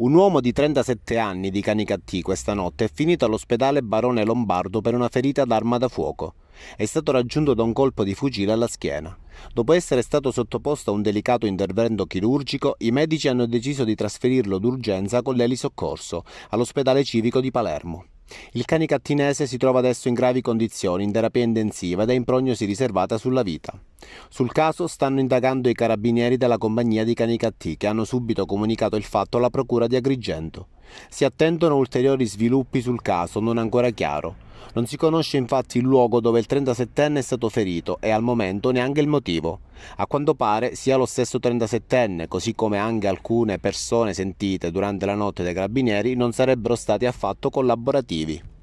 Un uomo di 37 anni di Canicattì questa notte è finito all'ospedale Barone Lombardo per una ferita d'arma da fuoco. È stato raggiunto da un colpo di fucile alla schiena. Dopo essere stato sottoposto a un delicato intervento chirurgico, i medici hanno deciso di trasferirlo d'urgenza con l'elisoccorso all'ospedale civico di Palermo. Il cane cattinese si trova adesso in gravi condizioni, in terapia intensiva ed è in prognosi riservata sulla vita. Sul caso stanno indagando i carabinieri della compagnia di cani cattì che hanno subito comunicato il fatto alla procura di Agrigento. Si attendono ulteriori sviluppi sul caso, non ancora chiaro. Non si conosce infatti il luogo dove il 37enne è stato ferito e al momento neanche il motivo. A quanto pare sia lo stesso 37enne, così come anche alcune persone sentite durante la notte dai carabinieri, non sarebbero stati affatto collaborativi.